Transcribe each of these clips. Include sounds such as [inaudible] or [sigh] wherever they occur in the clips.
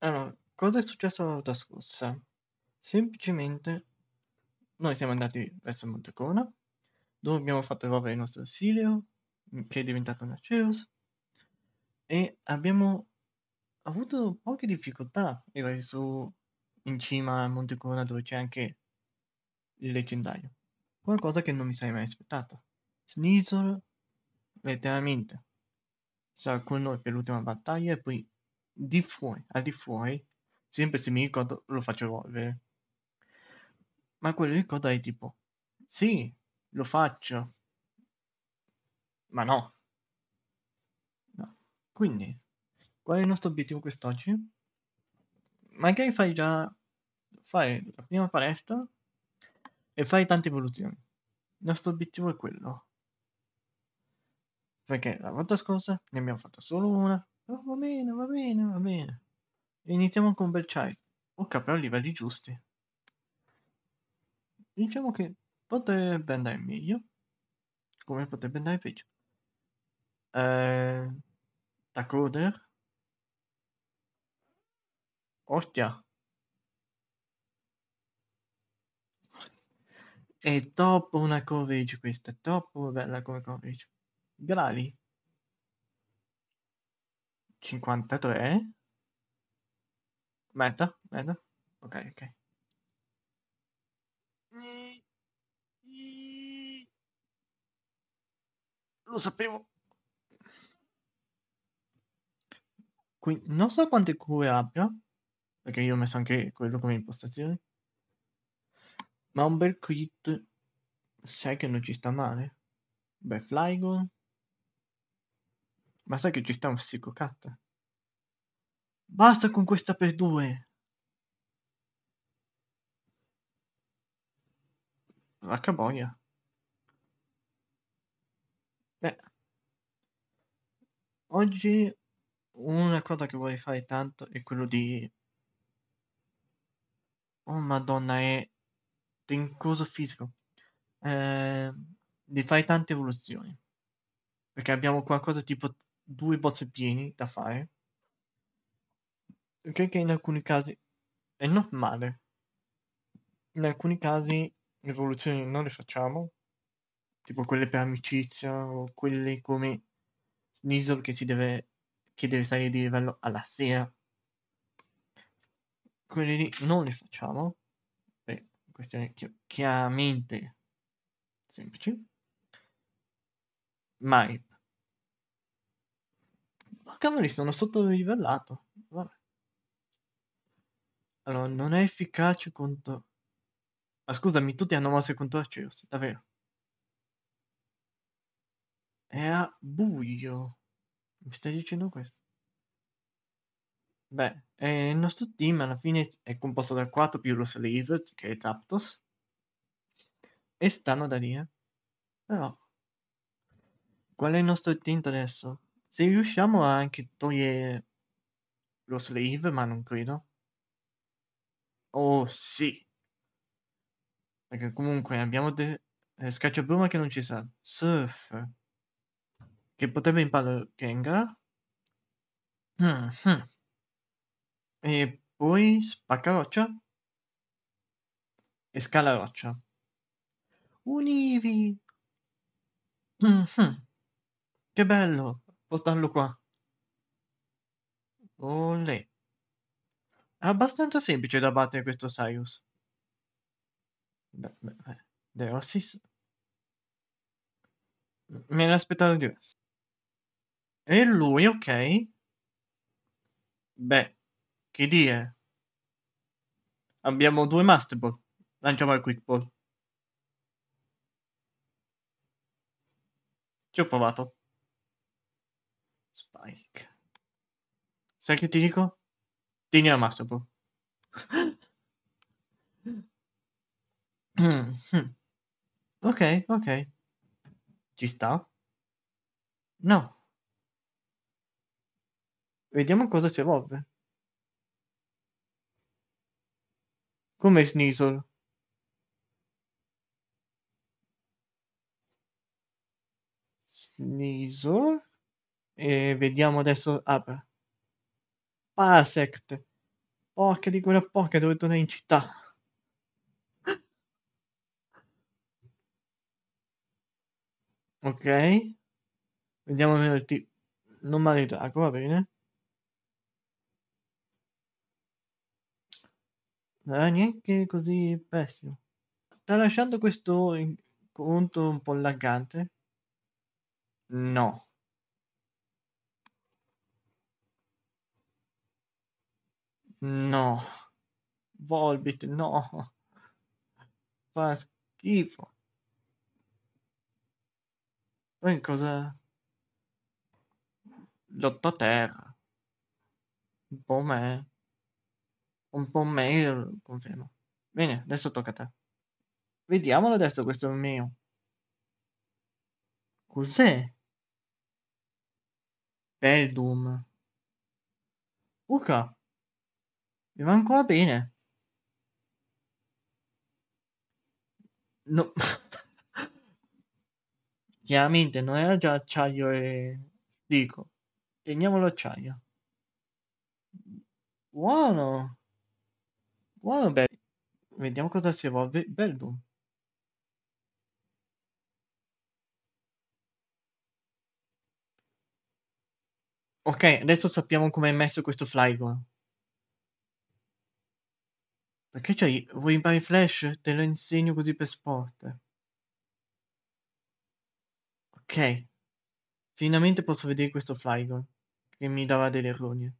Allora, cosa è successo la volta scorsa? Semplicemente noi siamo andati verso Montecona, dove abbiamo fatto evolvere il nostro Silio, mm, che è diventato un Aceus, e abbiamo avuto poche difficoltà arrivare su in cima a Montecona dove c'è anche il leggendario. Qualcosa che non mi sarei mai aspettato. Sneasel, letteralmente, sarà con noi per l'ultima battaglia e poi di fuori, al di fuori, sempre se mi ricordo lo faccio evolvere. Ma quello di coda è tipo, sì, lo faccio, ma no. no. Quindi, qual è il nostro obiettivo quest'oggi? Magari fai già fare la prima palestra e fai tante evoluzioni. Il nostro obiettivo è quello. Perché la volta scorsa ne abbiamo fatto solo una Oh, va bene, va bene, va bene. Iniziamo con bel Ok, però a livelli giusti. Diciamo che potrebbe andare meglio. Come potrebbe andare peggio. Eh, Tacoder. Ostia. È troppo una coverage questa, è troppo bella come coverage. Grali. 53? Meta? Meta? Ok, ok. Lo sapevo. Qui non so quante cure abbia, perché io ho messo anche quello come impostazione. Ma un bel crit, sai che non ci sta male. Beh, Flygon. Ma sai che ci sta un psicocat? Basta con questa per due! La cabonia. Beh. Oggi una cosa che vorrei fare tanto è quello di... Oh madonna, è rincoso fisico. Eh, di fare tante evoluzioni. Perché abbiamo qualcosa tipo due bozze pieni da fare, ok, che in alcuni casi è normale. In alcuni casi le evoluzioni non le facciamo, tipo quelle per amicizia o quelle come Sneasel che, si deve, che deve salire di livello alla sera. Quelle lì non le facciamo, per questioni chiaramente semplici. Mai Porca cavoli, sono sottolivellato. Vabbè. Allora, non è efficace contro... Ma scusami, tutti hanno mosse contro Arceus, davvero. È a buio. Mi stai dicendo questo? Beh, il nostro team alla fine è composto da 4 più lo Slave, che è Taptos. E stanno da lì, eh. Però... Qual è il nostro intento adesso? Se riusciamo a anche togliere lo slave, ma non credo. Oh sì. Perché comunque abbiamo de- eh, Scacciabruma che non ci sa. Surf. Che potrebbe imparare Kengar. Hmm, hmm. E poi Spaccaroccia. E scala roccia. Univi! Mm-hmm. Che bello! portarlo qua. Olè. È abbastanza semplice da battere questo Cyrus. Beh, beh, beh. Me l'aspettavo diverso. E lui, ok. Beh, che dire. Abbiamo due Master Ball. Lanciamo il Quick Ball. Ci ho provato. Spike. Sai che ti dico? Digna Mastapo. [clears throat] ok, ok. Ci sta? No. Vediamo cosa si evolve. Come Sneasel. Sneasel? E vediamo adesso Hub. Ah, Parasect. Porca di quella porca, devo tornare in città. ok. Vediamo almeno il tipo. Non male Draco, va bene. Non è neanche così pessimo. Sta lasciando questo incontro un po' laggante? No. No. Volbit, no. Fa schifo. Poi cosa... L'ottoterra. Un po' me. Un po' me, confermo. Bene, adesso tocca a te. Vediamolo adesso questo mio. Cos'è? Peldum. Uca. Mi va bene. No. [laughs] Chiaramente non era già acciaio e dico, teniamo l'acciaio. Buono. Buono, bello. Vediamo cosa si evolve. Bello. Ok, adesso sappiamo come è messo questo Flygon. Perché c'hai? Vuoi imparare Flash? Te lo insegno così per sport. Ok. Finalmente posso vedere questo Flygon. Che mi darà delle rogne.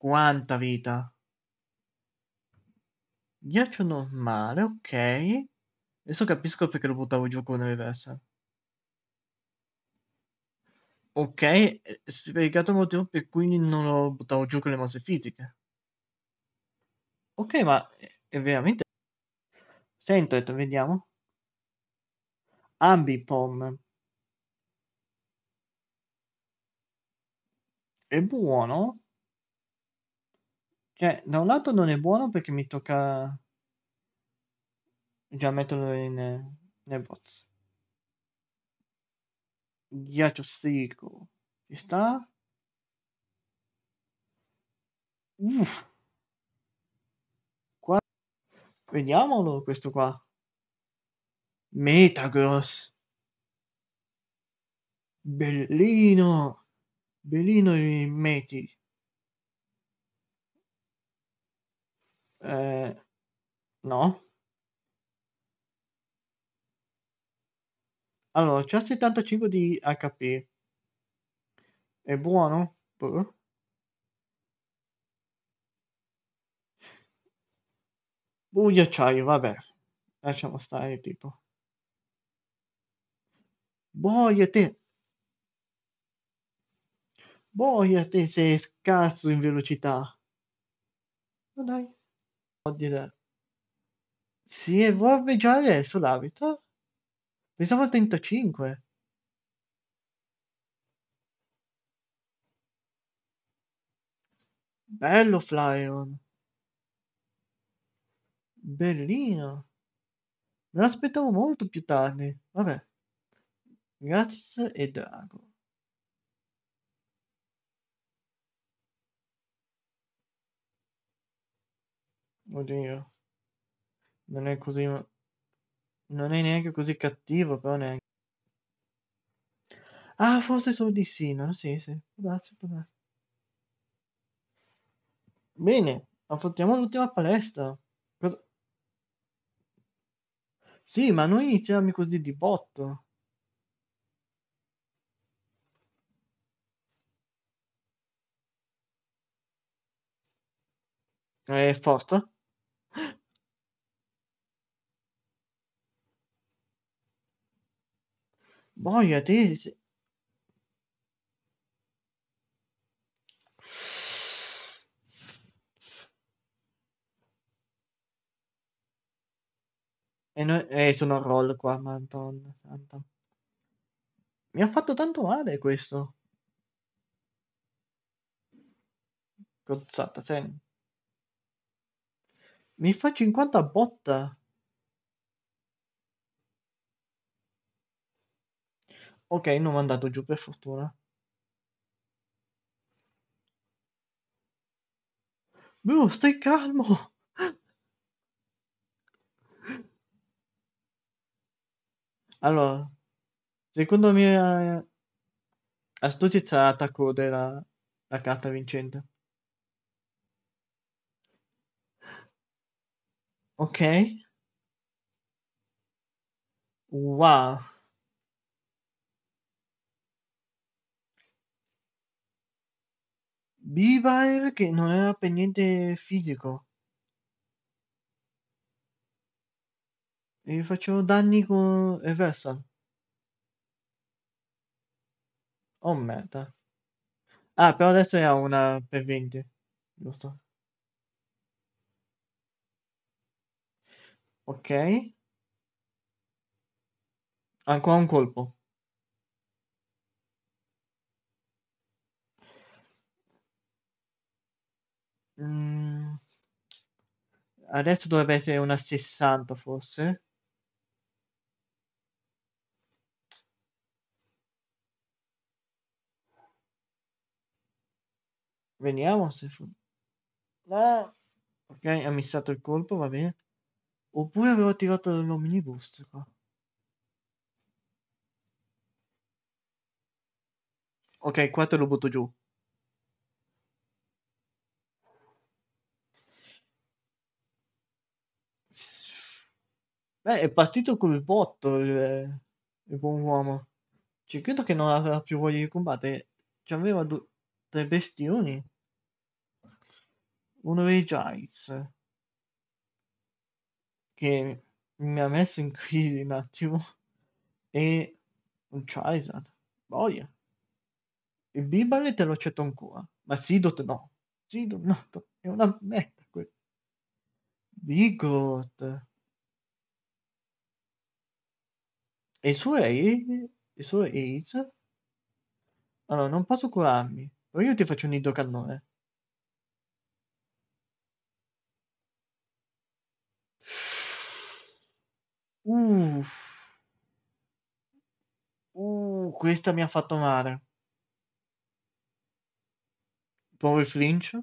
Quanta vita. Ghiaccio normale, ok. Adesso capisco perché lo buttavo giù con reversa. Ok, eh, spiegato il motivo per cui non lo buttavo giù con le mosse fisiche. Ok, ma è veramente... Sento, detto, vediamo. Ambipom. È buono? Cioè, da un lato non è buono perché mi tocca già metterlo in, nel box. Ghiaccio secco. Ci sta? Uff. Vediamolo questo qua. Metagross. Bellino. Bellino i meti. Eh, no. Allora, c'è 75 di HP. È buono? Boh. Buio acciaio, vabbè. Lasciamo stare, tipo. Boiate! Boiate te, sei scasso in velocità. Ma dai. Oddio. Si evolve già adesso l'abito? Pensavo al 35. Bello Flyon. Bellino. Me l'aspettavo molto più tardi. Vabbè. Grazie e Drago. Oddio. Non è così... Non è neanche così cattivo, però neanche... Ah, forse solo di sì, no? Sì, sì. Grazie, grazie. Bene, affrontiamo l'ultima palestra. Sì, ma noi iniziamo così di botto. Eh, forza. [gasps] Boia, te E noi, eh, sono roll qua, madonna santa. Mi ha fatto tanto male questo. Cozzata, sen. Cioè. Mi fa 50 botta. Ok, non mi è andato giù per fortuna. Bro, stai calmo! Allora, secondo me eh, a Stuzzica attacco della la carta vincente. Ok. Wow. Beaver che non era per niente fisico. E facevo danni con Reversal. Oh merda. Ah, però adesso è una per 20. Giusto. Ok. Ancora un colpo. Mm. Adesso dovrebbe essere una 60 forse. Vediamo se... Fu... No! Ok, ha missato il colpo, va bene. Oppure avevo tirato l'omnibus qua. Ok, qua te lo butto giù. Beh, è partito col botto il, eh, il buon uomo. Ci credo che non aveva più voglia di combattere. Ci aveva... Do tre bestioni. Uno dei giants che mi ha messo in crisi un attimo, e un Charizard. Boia. Il Bibalet te lo accetto ancora, ma Sidot no. Sidot no, è una merda quello. Bigot. E su suoi, i suoi AIDS? Allora, non posso curarmi. O io ti faccio un nido cannone. Uh. Uh, questa mi ha fatto male. Provo flinch.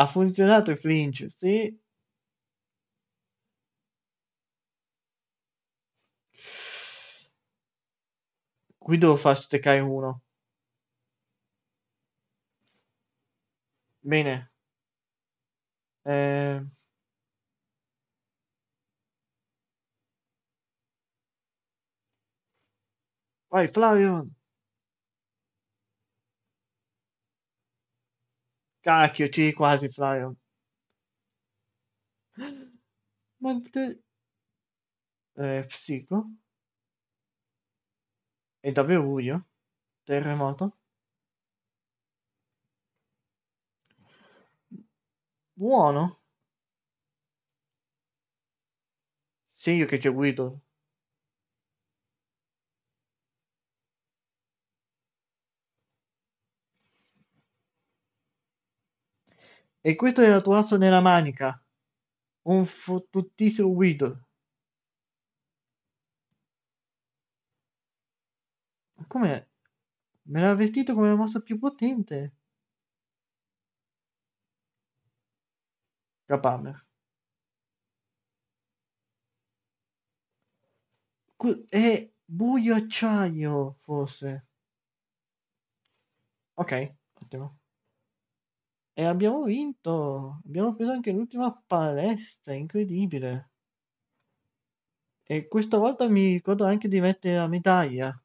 Ha funzionato il flinch, sì. Qui devo far steccare uno. Bene. Eh... Vai Flavion! Cacchio, ci quasi Flavion. [gasps] Ma... Te... Eh, psico? È davvero io? Terremoto? Buono? Sì, io che ti guido. E questo è era tuato nella manica. Un fottutissimo Widow. come me l'ha avvertito come la mossa più potente la Palmer è buio acciaio forse ok ottimo e abbiamo vinto abbiamo preso anche l'ultima palestra incredibile e questa volta mi ricordo anche di mettere la medaglia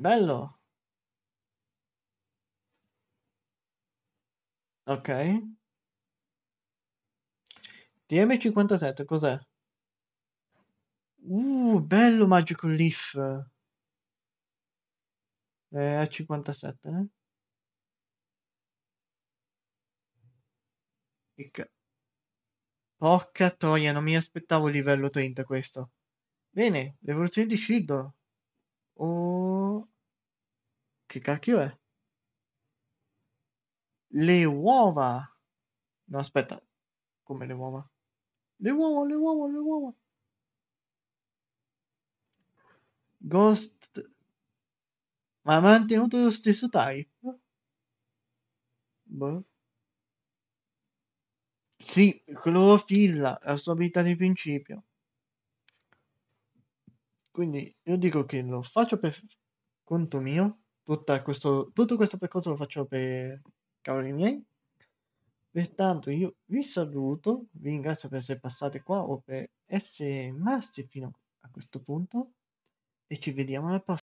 Bello. Ok. DM57 cos'è? Uh, bello Magical Leaf. È a 57, eh? Porca troia, non mi aspettavo livello 30 questo. Bene, l'evoluzione di Shido. Oh. Che cacchio è? Le uova! No, aspetta. Come le uova? Le uova, le uova, le uova! Ghost... Ma ha mantenuto lo stesso type? Boh. Sì, clorofilla, la sua abilità di principio. Quindi io dico che lo faccio per conto mio questo, tutto questo percorso lo faccio per cavoli miei. Pertanto io vi saluto, vi ringrazio per essere passati qua o per essere rimasti fino a questo punto e ci vediamo alla prossima.